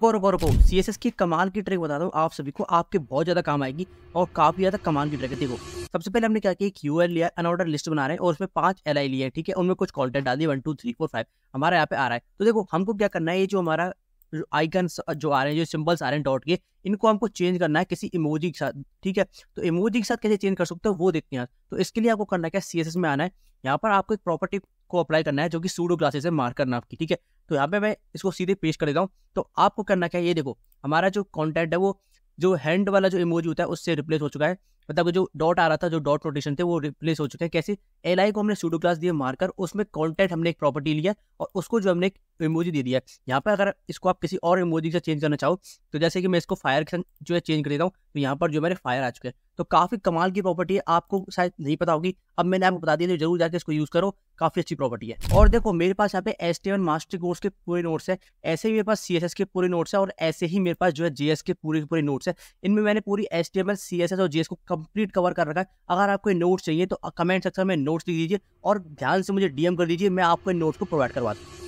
रुको रुको रुको सी एस एस की कमाल की ट्रिक बता दो आप सभी को आपके बहुत ज़्यादा काम आएगी और काफ़ी ज़्यादा कमाल की ट्रिक है देखो सबसे पहले हमने क्या किया एक यू एल लिया अनऑर्डर लिस्ट बना रहे हैं और उसमें पांच एल आई लिया है ठीक है उनमें कुछ कॉन्टेंट डाल दी one two three four five हमारा यहाँ पे आ रहा है तो देखो हमको क्या करना है ये जो हमारा आइकन जो आ रहे हैं जो सिंबल्स आ रहे हैं डॉट के इनको हमको चेंज करना है किसी इमोजी के साथ ठीक है तो इमोजी के साथ कैसे चेंज कर सकते हो वो देखते हैं तो इसके लिए आपको करना क्या सी एस एस में आना है यहाँ पर आपको एक प्रॉपर्टी को अप्लाई करना है जो कि सूडो ग्लासेस है मार्क करना आपकी ठीक है तो यहाँ पे मैं इसको सीधे पेश कर देता हूँ तो आपको करना क्या है ये देखो हमारा जो कॉन्टेंट है वो जो हैंड वाला जो इमोजी होता है उससे रिप्लेस हो चुका है मतलब जो डॉट आ रहा था जो डॉट रोटेशन थे वो रिप्लेस हो चुके हैं कैसे एल को हमने स्टूडो क्लास दिए मारकर उसमें कॉन्टेंट हमने एक प्रॉपर्टी लिया और उसको जो हमने एक इमोजी दे दिया यहाँ पर अगर इसको आप किसी और इमोजी से चेंज करना चाहो तो जैसे कि मैं इसको फायर के जो है चेंज कर देता हूँ तो यहाँ पर जो मेरे फायर आ चुके हैं तो काफ़ी कमाल की प्रॉपर्टी है आपको शायद नहीं पता होगी अब मैंने आपको बता दिया तो जरूर जाकर इसको यूज़ करो काफ़ी अच्छी प्रॉपर्टी है और देखो मेरे पास यहाँ पे एस टी मास्टर कोर्स के पूरे नोट्स है ऐसे ही मेरे पास सी के पूरे नोट्स है और ऐसे ही मेरे पास जो है जे के पूरे पूरे नोट्स है इनमें मैंने पूरी एस टी एम और जे को कंप्लीट कवर कर रखा है अगर आपको नोट्स चाहिए तो कमेंट सेक्शन में नोट्स लिख दीजिए और ध्यान से मुझे डीएम कर दीजिए मैं आपको नोट्स को प्रोवाइड करवा दूँ